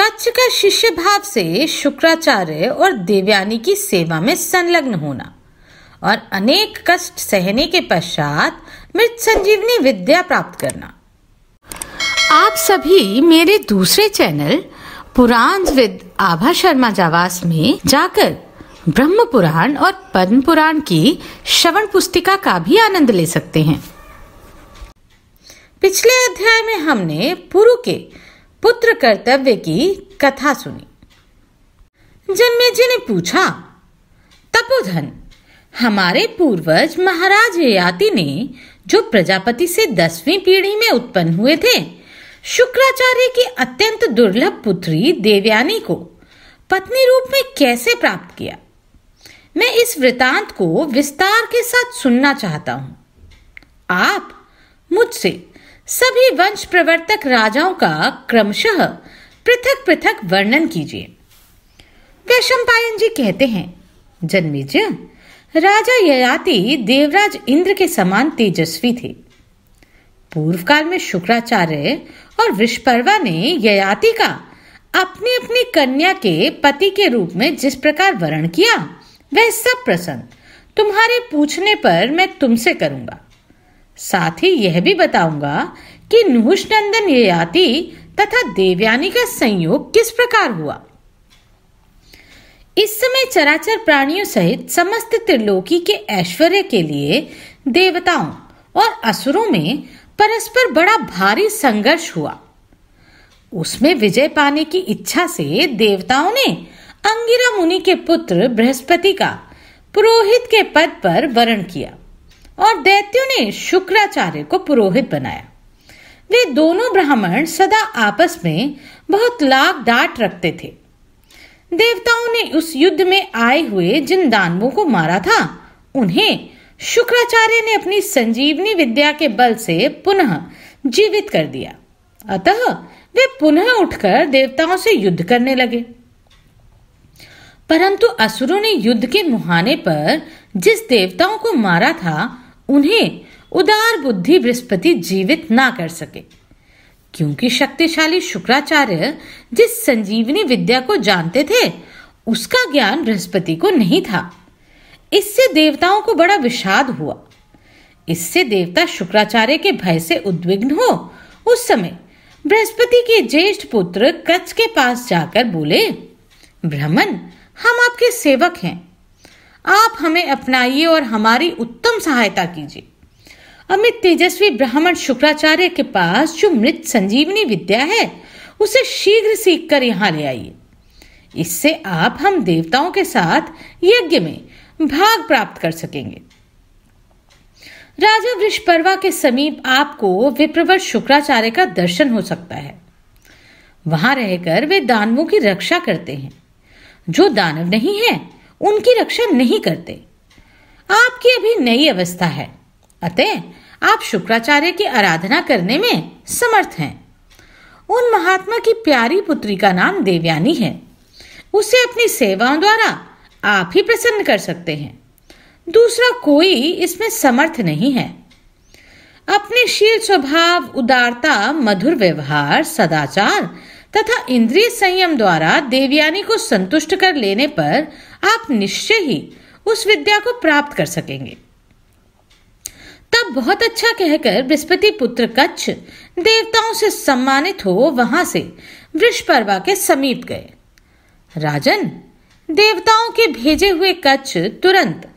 कच्छ का शिष्य भाव से शुक्राचार्य और देवयानी की सेवा में संलग्न होना और अनेक कष्ट सहने के पश्चात मृत संजीवनी विद्या प्राप्त करना आप सभी मेरे दूसरे चैनल पुराण विद आभा शर्मा जावास में जाकर ब्रह्म पुराण और पद्म पुराण की श्रवण पुस्तिका का भी आनंद ले सकते हैं पिछले अध्याय में हमने पुरु के पुत्र कर्तव्य की कथा सुनी जन्मे जी ने पूछा तपोधन हमारे पूर्वज महाराज याति ने जो प्रजापति से दसवीं पीढ़ी में उत्पन्न हुए थे शुक्राचार्य की अत्यंत दुर्लभ पुत्री देवयानी को पत्नी रूप में कैसे प्राप्त किया मैं इस वृतांत को विस्तार के साथ सुनना चाहता हूं आप मुझसे सभी वंश प्रवर्तक राजाओं का क्रमशः पृथक पृथक वर्णन कीजिए वैशंपायन जी कहते हैं जन्मेजय राजा ययाति देवराज इंद्र के समान तेजस्वी थे पूर्व काल में शुक्राचार्य और विश्वपर्वा ने ययाति का अपनी अपनी कन्या के पति के रूप में जिस प्रकार वर्ण किया वह सब प्रसंग तुम्हारे पूछने पर मैं तुमसे करूंगा साथ ही यह भी बताऊंगा कि नुहुष नंदन ययाति तथा देवयानी का संयोग किस प्रकार हुआ इस समय चराचर प्राणियों सहित समस्त त्रिलोकी के ऐश्वर्य के लिए देवताओं और असुरों में परस्पर बड़ा भारी संघर्ष हुआ उसमें विजय पाने की इच्छा से देवताओं ने अंगिरा मुनि के पुत्र बृहस्पति का पुरोहित के पद पर वरण किया और दैत्यों ने शुक्राचार्य को पुरोहित बनाया वे दोनों ब्राह्मण सदा आपस में बहुत लाख डांट रखते थे देवताओं ने उस युद्ध में आए हुए जिन दानवों को मारा था उन्हें शुक्राचार्य ने अपनी संजीवनी विद्या के बल से पुनः जीवित कर दिया अतः वे पुनः उठकर देवताओं से युद्ध करने लगे परंतु असुरों ने युद्ध के मुहाने पर जिस देवताओं को मारा था उन्हें उदार बुद्धि बृहस्पति जीवित ना कर सके क्योंकि शक्तिशाली शुक्राचार्य जिस संजीवनी विद्या को जानते थे उसका ज्ञान बृहस्पति को नहीं था इससे देवताओं को बड़ा विषाद हुआ इससे देवता शुक्राचार्य के भय से उद्विग्न हो उस समय बृहस्पति के ज्येष्ठ पुत्र कच्छ के पास जाकर बोले ब्रह्मन हम आपके सेवक हैं आप हमें अपनाइए और हमारी उत्तम सहायता कीजिए अमित तेजस्वी ब्राह्मण शुक्राचार्य के पास जो मृत संजीवनी विद्या है उसे शीघ्र सीख कर यहाँ ले आइए इससे आप हम देवताओं के साथ यज्ञ में भाग प्राप्त कर सकेंगे राजा वृषपर्वा के समीप आपको विप्रवर शुक्राचार्य का दर्शन हो सकता है वहां रहकर वे दानवों की रक्षा करते हैं जो दानव नहीं है उनकी रक्षा नहीं करते आपकी अभी नई अवस्था है अतः आप शुक्राचार्य की आराधना करने में समर्थ हैं उन महात्मा की प्यारी पुत्री का नाम देवयानी है उसे अपनी सेवाओं द्वारा आप ही प्रसन्न कर सकते हैं दूसरा कोई इसमें समर्थ नहीं है अपने शील स्वभाव उदारता मधुर व्यवहार सदाचार तथा इंद्रिय संयम द्वारा देवयानी को संतुष्ट कर लेने पर आप निश्चय ही उस विद्या को प्राप्त कर सकेंगे तब बहुत अच्छा कहकर बृहस्पति पुत्र कच्छ देवताओं से सम्मानित हो वहां से वृषपर्वा के समीप गए राजन देवताओं के भेजे हुए कच्छ तुरंत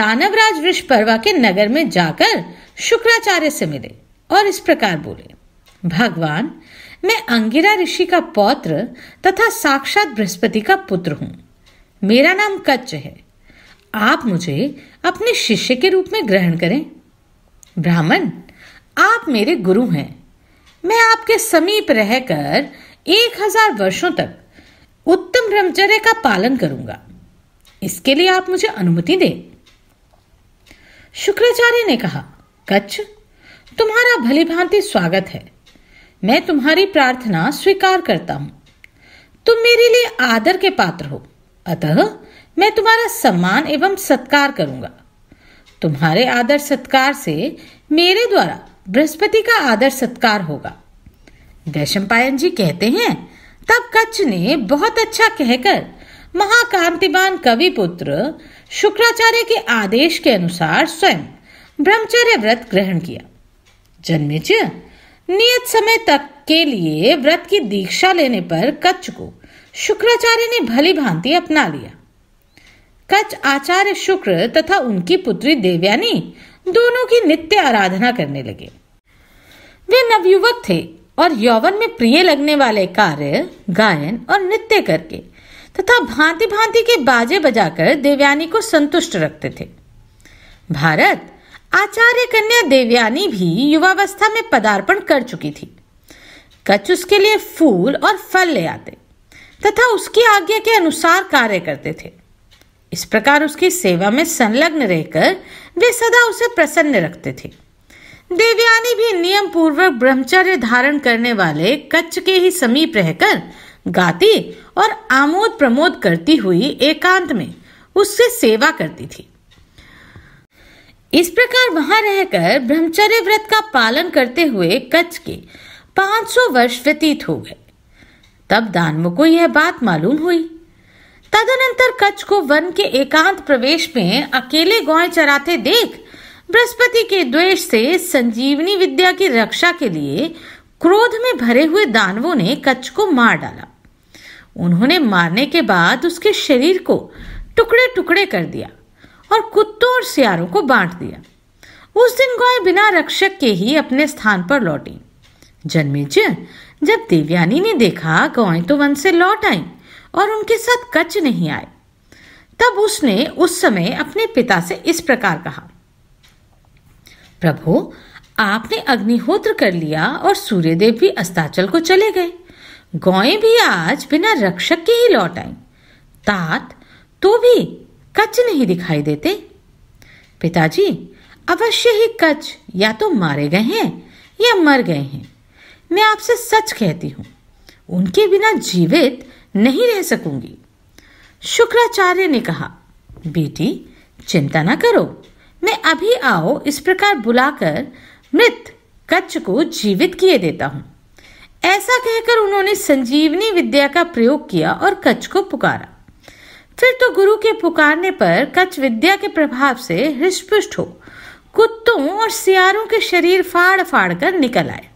दानवराज वृषपर्वा के नगर में जाकर शुक्राचार्य से मिले और इस प्रकार बोले भगवान मैं अंगिरा ऋषि का पौत्र तथा साक्षात बृहस्पति का पुत्र हूँ मेरा नाम कच्च है आप मुझे अपने शिष्य के रूप में ग्रहण करें ब्राह्मण आप मेरे गुरु हैं मैं आपके समीप रहकर एक हजार वर्षों तक उत्तम ब्रह्मचर्य का पालन करूंगा इसके लिए आप मुझे अनुमति दें शुक्राचार्य ने कहा कच्छ तुम्हारा भली भांति स्वागत है मैं तुम्हारी प्रार्थना स्वीकार करता हूँ तुम मेरे लिए आदर के पात्र हो अतः मैं तुम्हारा सम्मान एवं सत्कार करूंगा तुम्हारे आदर सत्कार से मेरे द्वारा बृहस्पति का आदर सत्कार होगा वैशंपायन जी कहते हैं तब कच्छ ने बहुत अच्छा कहकर महाकांतिमान कवि पुत्र शुक्राचार्य के आदेश के अनुसार स्वयं ब्रह्मचर्य व्रत ग्रहण किया जन्मे नियत समय तक के लिए व्रत की दीक्षा लेने पर कच्छ को शुक्राचार्य ने भली भांति अपना लिया कच्छ आचार्य शुक्र तथा उनकी पुत्री देवयानी दोनों की नित्य आराधना करने लगे वे नवयुवक थे और यौवन में प्रिय लगने वाले कार्य गायन और नृत्य करके तथा भांति भांति के बाजे बजाकर देवयानी को संतुष्ट रखते थे भारत आचार्य कन्या देवयानी भी युवावस्था में पदार्पण कर चुकी थी कच्छ उसके लिए फूल और फल ले आते तथा उसकी आज्ञा के अनुसार कार्य करते थे इस प्रकार उसकी सेवा में संलग्न रहकर वे सदा उसे प्रसन्न रखते थे देवयानी भी नियम पूर्वक ब्रह्मचर्य धारण करने वाले कच्छ के ही समीप रहकर गाती और आमोद प्रमोद करती हुई एकांत में उससे सेवा करती थी इस प्रकार वहां रहकर ब्रह्मचर्य व्रत का पालन करते हुए कच्छ के 500 वर्ष व्यतीत हो गए तब दानवों को यह बात मालूम हुई तदनंतर कच्छ को वन के एकांत प्रवेश में अकेले गौए चराते देख बृहस्पति के द्वेष से संजीवनी विद्या की रक्षा के लिए क्रोध में भरे हुए दानवों ने कच्छ को मार डाला उन्होंने मारने के बाद उसके शरीर को टुकड़े टुकड़े कर दिया और कुत्तों और सियारों को बांट दिया उस दिन गाय बिना रक्षक के ही अपने स्थान पर लौटी जन्मेजय जब देवयानी ने देखा गाय तो वन से लौट आई और उनके साथ कच नहीं आए तब उसने उस समय अपने पिता से इस प्रकार कहा प्रभु आपने अग्निहोत्र कर लिया और सूर्यदेव भी अस्ताचल को चले गए गौएं भी आज बिना रक्षक के ही लौट आई तात तो भी कच नहीं दिखाई देते पिताजी अवश्य ही कच या तो मारे गए हैं या मर गए हैं मैं आपसे सच कहती हूँ उनके बिना जीवित नहीं रह सकूंगी शुक्राचार्य ने कहा बेटी चिंता ना करो मैं अभी आओ इस प्रकार बुलाकर मृत कच्छ को जीवित किए देता हूँ ऐसा कहकर उन्होंने संजीवनी विद्या का प्रयोग किया और कच्छ को पुकारा फिर तो गुरु के पुकारने पर कच विद्या के प्रभाव से हृष्पुष्ट हो कुत्तों और सियारों के शरीर फाड़ फाड़ कर निकल आए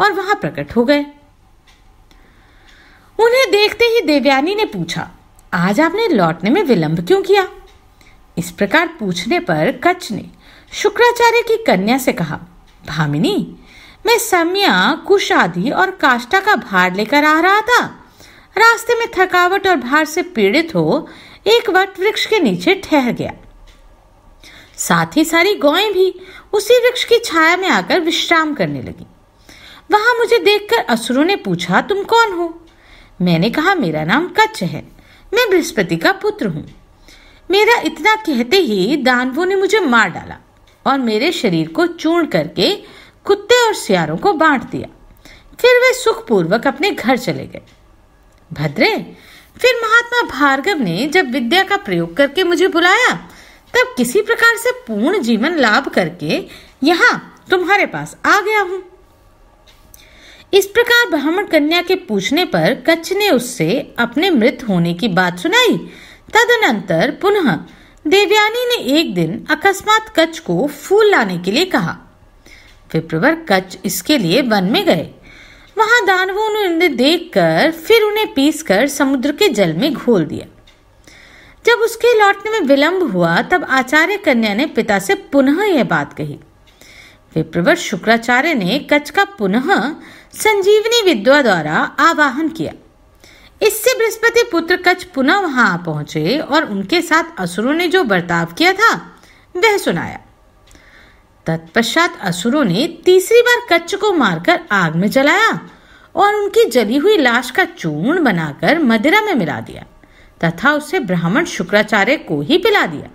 और वहां प्रकट हो गए उन्हें देखते ही देवयानी ने पूछा आज आपने लौटने में विलंब क्यों किया इस प्रकार पूछने पर कच्छ ने शुक्राचार्य की कन्या से कहा भामिनी मैं सम्या कुशादी और काष्टा का भार लेकर आ रहा था रास्ते में थकावट और भार से पीड़ित हो एक वट वृक्ष के नीचे ठहर गया साथ ही सारी गौएं भी उसी वृक्ष की छाया में आकर विश्राम करने लगी वहां मुझे देखकर असुरों ने पूछा तुम कौन हो मैंने कहा मेरा नाम कच्छ है मैं बृहस्पति का पुत्र हूँ मेरा इतना कहते ही दानवों ने मुझे मार डाला और मेरे शरीर को चूर्ण करके कुत्ते और सियारों को बांट दिया फिर वे सुखपूर्वक अपने घर चले गए भद्रे फिर महात्मा भार्गव ने जब विद्या का प्रयोग करके मुझे बुलाया तब किसी प्रकार से पूर्ण जीवन लाभ करके यहाँ तुम्हारे पास आ गया हूँ इस प्रकार ब्राह्मण कन्या के पूछने पर कच्छ ने उससे अपने मृत होने की बात सुनाई तदनंतर पुनः देवयानी ने एक दिन अकस्मात कच्छ को फूल लाने के लिए कहा विप्रवर कच्छ इसके लिए वन में गए वहां दानवों ने उन्हें देखकर फिर उन्हें पीसकर समुद्र के जल में घोल दिया जब उसके लौटने में विलंब हुआ तब आचार्य कन्या ने पिता से पुनः यह बात कही विप्रवर शुक्राचार्य ने कच्छ का पुनः संजीवनी विद्या द्वारा आवाहन किया इससे बृहस्पति पुत्र कच्छ पुनः वहां पहुंचे और उनके साथ असुरों ने जो बर्ताव किया था वह सुनाया तत्पश्चात असुरों ने तीसरी बार कच्छ को मारकर आग में जलाया और उनकी जली हुई लाश का चूर्ण बनाकर मदिरा में मिला दिया तथा उसे ब्राह्मण शुक्राचार्य को ही पिला दिया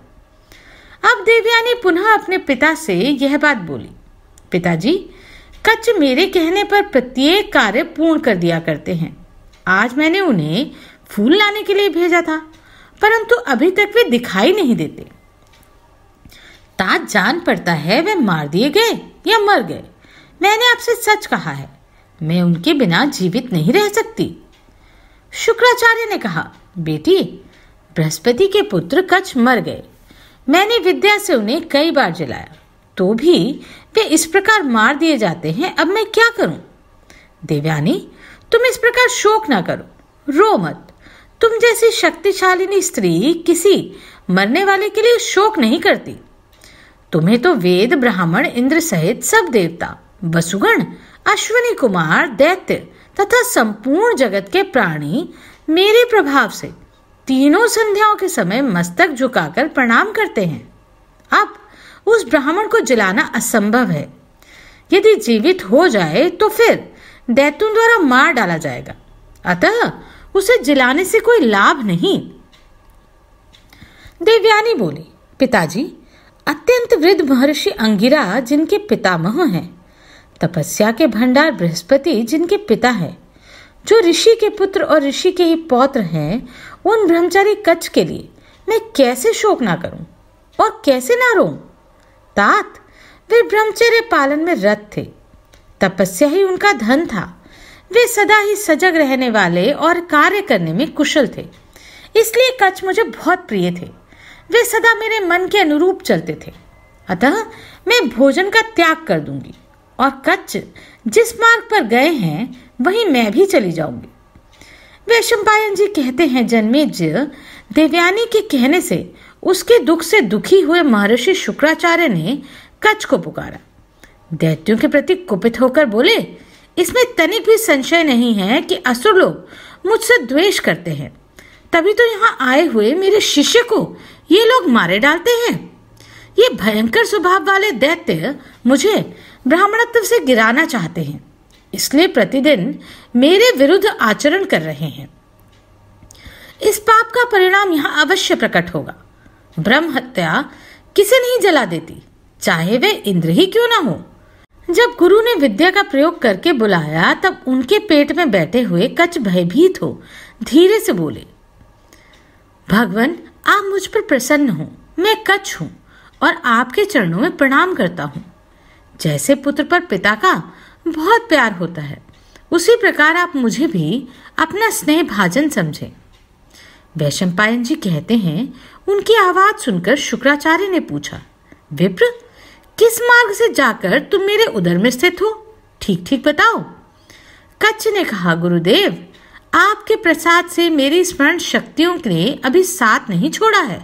अब देवयानी पुनः अपने पिता से यह बात बोली पिताजी कच्छ मेरे कहने पर प्रत्येक कार्य पूर्ण कर दिया करते हैं आज मैंने उन्हें फूल लाने के लिए भेजा था परंतु अभी तक वे दिखाई नहीं देते ताज जान पड़ता है वे मार दिए गए या मर गए मैंने आपसे सच कहा है मैं उनके बिना जीवित नहीं रह सकती शुक्राचार्य ने कहा बेटी बृहस्पति के पुत्र कच्छ मर गए मैंने विद्या से उन्हें कई बार जलाया तो भी वे इस प्रकार मार दिए जाते हैं अब मैं क्या करूं देवयानी तुम इस प्रकार शोक ना करो रो मत तुम जैसी शक्तिशालिनी स्त्री किसी मरने वाले के लिए शोक नहीं करती तुम्हें तो वेद ब्राह्मण इंद्र सहित सब देवता वसुगण अश्विनी कुमार दैत्य तथा संपूर्ण जगत के प्राणी मेरे प्रभाव से तीनों संध्याओं के समय मस्तक झुकाकर प्रणाम करते हैं अब उस ब्राह्मण को जलाना असंभव है यदि जीवित हो जाए तो फिर दैतुन द्वारा मार डाला जाएगा अतः उसे जलाने से कोई लाभ नहीं देवयानी बोली पिताजी अत्यंत वृद्ध महर्षि अंगिरा जिनके पितामह हैं तपस्या के भंडार बृहस्पति जिनके पिता हैं जो ऋषि के पुत्र और ऋषि के ही पौत्र हैं उन ब्रह्मचारी कच्छ के लिए मैं कैसे शोक ना करूं और कैसे ना रो तात वे ब्रह्मचर्य पालन में रत थे तपस्या ही उनका धन था वे सदा ही सजग रहने वाले और कार्य करने में कुशल थे इसलिए कच्छ मुझे बहुत प्रिय थे वे सदा मेरे मन के अनुरूप चलते थे अतः मैं भोजन का त्याग कर दूंगी और कच्छ जिस मार्ग पर गए हैं वही मैं भी चली जाऊंगी वैशंपायन जी कहते हैं जन्मेजय देवयानी के कहने से उसके दुख से दुखी हुए महर्षि शुक्राचार्य ने कच्छ को पुकारा दैत्यों के प्रति कुपित होकर बोले इसमें तनिक भी संशय नहीं है कि असुर लोग मुझसे द्वेष करते हैं तभी तो यहाँ आए हुए मेरे शिष्य को ये लोग मारे डालते हैं ये भयंकर स्वभाव वाले दैत्य मुझे ब्राह्मणत्व से गिराना चाहते हैं इसलिए प्रतिदिन मेरे विरुद्ध आचरण कर रहे हैं इस पाप का परिणाम यहाँ अवश्य प्रकट होगा ब्रह्म हत्या किसे नहीं जला देती चाहे वे इंद्र ही क्यों ना हो जब गुरु ने विद्या का प्रयोग करके बुलाया तब उनके पेट में बैठे हुए कच भयभीत हो धीरे से बोले भगवान आप मुझ पर प्रसन्न हो मैं कच्छ हूँ और आपके चरणों में प्रणाम करता हूँ जैसे पुत्र पर पिता का बहुत प्यार होता है उसी प्रकार आप मुझे भी अपना स्नेह भाजन समझें वैशंपायन जी कहते हैं उनकी आवाज़ सुनकर शुक्राचार्य ने पूछा विप्र किस मार्ग से जाकर तुम मेरे उदर में स्थित हो ठीक ठीक बताओ कच्छ ने कहा गुरुदेव आपके प्रसाद से मेरी स्मरण शक्तियों ने अभी साथ नहीं छोड़ा है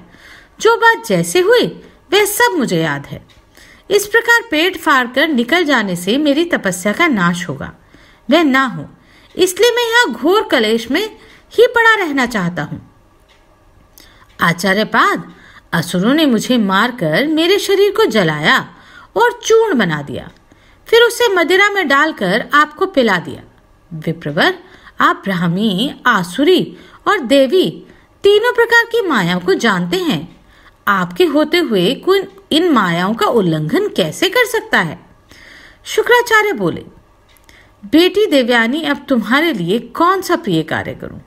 जो बात जैसे हुई वह सब मुझे याद है इस प्रकार पेट फाड़ कर निकल जाने से मेरी तपस्या का नाश होगा वह ना हो इसलिए मैं यहाँ घोर कलेश में ही पड़ा रहना चाहता हूँ आचार्य पाद असुरों ने मुझे मारकर मेरे शरीर को जलाया और चूर्ण बना दिया फिर उसे मदिरा में डालकर आपको पिला दिया विप्रवर आप ब्राह्मी आसुरी और देवी तीनों प्रकार की मायाओं को जानते हैं आपके होते हुए कोई इन मायाओं का उल्लंघन कैसे कर सकता है शुक्राचार्य बोले बेटी देवयानी अब तुम्हारे लिए कौन सा प्रिय कार्य करूं?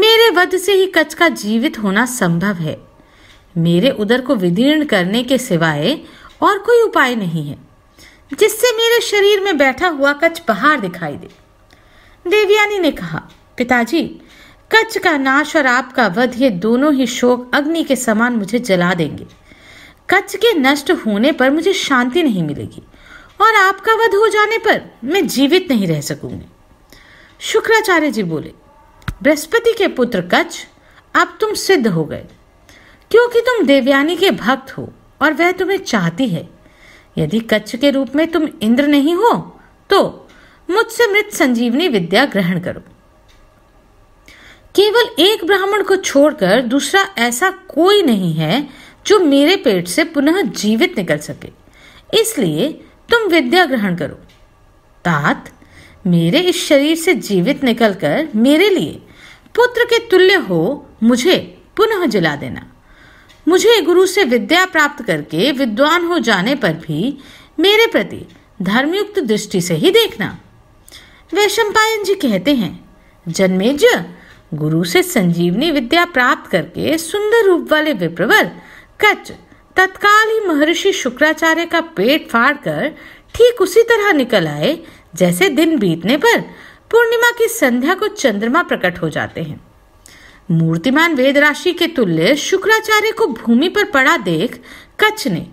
मेरे वध से ही कच्छ का जीवित होना संभव है मेरे उदर को विदीर्ण करने के सिवाय और कोई उपाय नहीं है जिससे मेरे शरीर में बैठा हुआ कच्छ बाहर दिखाई दे देवयानी ने कहा पिताजी कच्छ का नाश और आपका वध ये दोनों ही शोक अग्नि के समान मुझे जला देंगे कच्छ के नष्ट होने पर मुझे शांति नहीं मिलेगी और आपका वध हो जाने पर मैं जीवित नहीं रह सकूंगी शुक्राचार्य जी बोले बृहस्पति के पुत्र कच्छ अब तुम सिद्ध हो गए क्योंकि तुम देवयानी के भक्त हो और वह तुम्हें चाहती है यदि कच्छ के रूप में तुम इंद्र नहीं हो तो मुझसे मृत संजीवनी विद्या ग्रहण करो केवल एक ब्राह्मण को छोड़कर दूसरा ऐसा कोई नहीं है जो मेरे पेट से पुनः जीवित निकल सके इसलिए तुम विद्या ग्रहण करो तात मेरे इस शरीर से जीवित निकलकर मेरे लिए पुत्र के तुल्य हो मुझे पुनः जिला देना मुझे गुरु से विद्या प्राप्त करके विद्वान हो जाने पर भी मेरे प्रति धर्मयुक्त दृष्टि से ही देखना वैशंपायन जी कहते हैं जन्मेज गुरु से संजीवनी विद्या प्राप्त करके सुंदर रूप वाले विप्रवर कच तत्काल ही महर्षि शुक्राचार्य का पेट फाड़ कर ठीक उसी तरह निकल आए जैसे दिन बीतने पर पूर्णिमा की संध्या को चंद्रमा प्रकट हो जाते हैं मूर्तिमान वेद राशि के तुल्य शुक्राचार्य को भूमि पर पड़ा देख कच्छ ने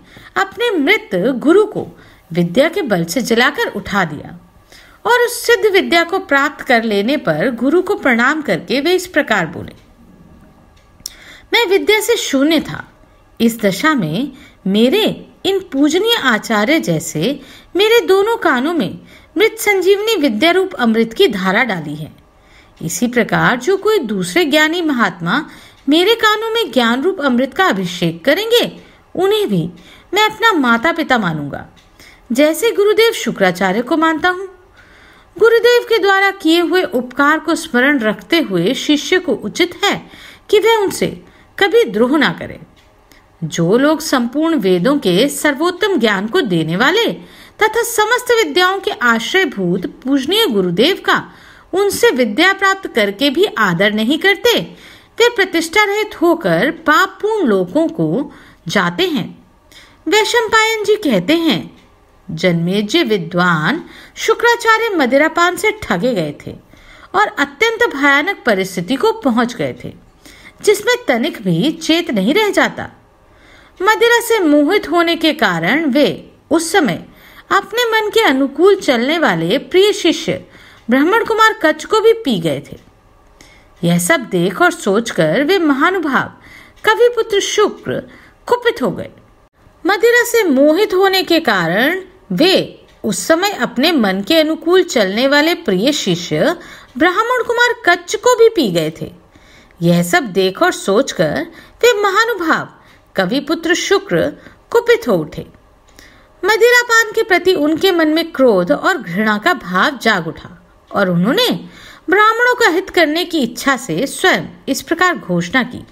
अपने मृत गुरु को विद्या के बल से जलाकर उठा दिया और उस सिद्ध विद्या को प्राप्त कर लेने पर गुरु को प्रणाम करके वे इस प्रकार बोले मैं विद्या से शून्य था इस दशा में मेरे इन पूजनीय आचार्य जैसे मेरे दोनों कानों में मृत संजीवनी विद्या रूप अमृत की धारा डाली है इसी प्रकार जो कोई दूसरे ज्ञानी महात्मा मेरे कानों में ज्ञान रूप अमृत का अभिषेक करेंगे उन्हें भी मैं अपना माता पिता मानूंगा जैसे गुरुदेव शुक्राचार्य को मानता हूँ गुरुदेव के द्वारा किए हुए उपकार को स्मरण रखते हुए शिष्य को उचित है कि वह उनसे कभी द्रोह ना करे जो लोग संपूर्ण वेदों के सर्वोत्तम ज्ञान को देने वाले तथा समस्त विद्याओं के आश्रयभूत पूजनीय गुरुदेव का उनसे विद्या प्राप्त करके भी आदर नहीं करते वे प्रतिष्ठा रहित होकर पापपूर्ण लोगों को जाते हैं वैशंपायन जी कहते हैं जन्मेज्य विद्वान शुक्राचार्य मदिरापान से ठगे गए थे और अत्यंत भयानक परिस्थिति को पहुंच गए थे जिसमें तनिक भी चेत नहीं रह जाता मदिरा से मोहित होने के कारण वे उस समय अपने मन के अनुकूल चलने वाले प्रिय शिष्य ब्राह्मण कुमार कच को भी पी गए थे यह सब देख और सोचकर वे महानुभाव कवि पुत्र शुक्र कुपित हो गए मदिरा से मोहित होने के कारण वे उस समय अपने मन के अनुकूल चलने वाले प्रिय शिष्य ब्राह्मण कुमार कच्च को भी पी गए थे यह सब देख और सोचकर वे महानुभाव कवि पुत्र शुक्र कुपित हो उठे मदिरापान के प्रति उनके मन में क्रोध और घृणा का भाव जाग उठा और उन्होंने ब्राह्मणों का हित करने की इच्छा से स्वयं इस प्रकार घोषणा की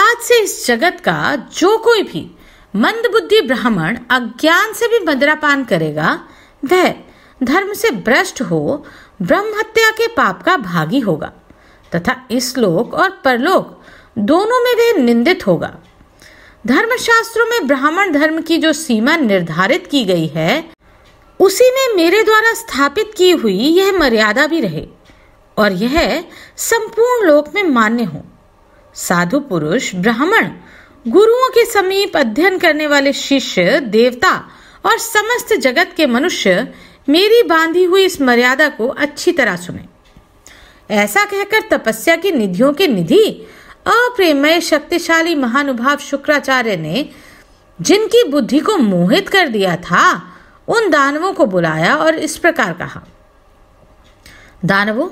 आज से इस जगत का जो कोई भी मंद बुद्धि ब्राह्मण अज्ञान से भी मदरापान करेगा वह धर्म से भ्रष्ट हो ब्रह्म हत्या के पाप का भागी होगा तथा इस लोक और परलोक दोनों में वह निंदित होगा धर्मशास्त्रों में ब्राह्मण धर्म की जो सीमा निर्धारित की गई है उसी में मेरे द्वारा स्थापित की हुई यह मर्यादा भी रहे और यह संपूर्ण लोक में मान्य हो साधु पुरुष ब्राह्मण गुरुओं के समीप अध्ययन करने वाले शिष्य देवता और समस्त जगत के मनुष्य मेरी बांधी हुई इस मर्यादा को अच्छी तरह सुने ऐसा कहकर तपस्या की निधियों के निधि अप्रेमय शक्तिशाली महानुभाव शुक्राचार्य ने जिनकी बुद्धि को मोहित कर दिया था उन दानवों को बुलाया और इस प्रकार कहा दानवों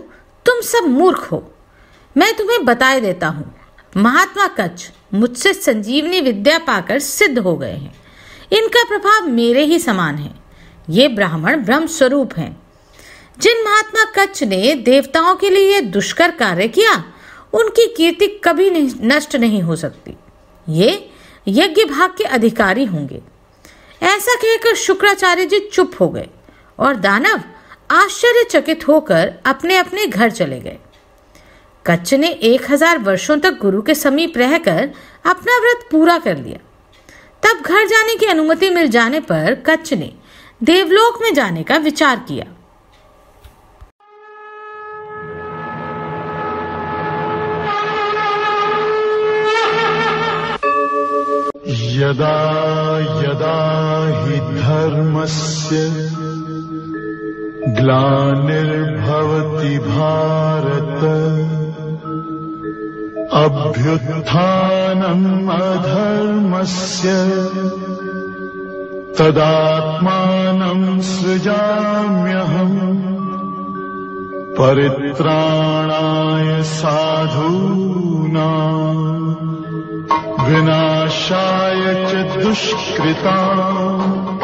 तुम सब मूर्ख हो मैं तुम्हें बताए देता हूं महात्मा कच्छ मुझसे संजीवनी विद्या पाकर सिद्ध हो गए हैं इनका प्रभाव मेरे ही समान है ये ब्राह्मण ब्रह्म स्वरूप हैं जिन महात्मा कच्छ ने देवताओं के लिए दुष्कर कार्य किया उनकी कीर्ति कभी नहीं, नष्ट नहीं हो सकती ये यज्ञ भाग के अधिकारी होंगे ऐसा कहकर शुक्राचार्य जी चुप हो गए और दानव आश्चर्यचकित होकर अपने अपने घर चले गए कच्छ ने एक हजार वर्षों तक गुरु के समीप रहकर अपना व्रत पूरा कर लिया तब घर जाने की अनुमति मिल जाने पर कच्छ ने देवलोक में जाने का विचार किया यदा यदा हि धर्मस्य ग्लानिर्भवति भारत अभ्युत्थानम् अधर्मस्य तदात्मानम् सृजाम्यहम् परित्राणाय साधूना विनाशाय च दुष्कृताम्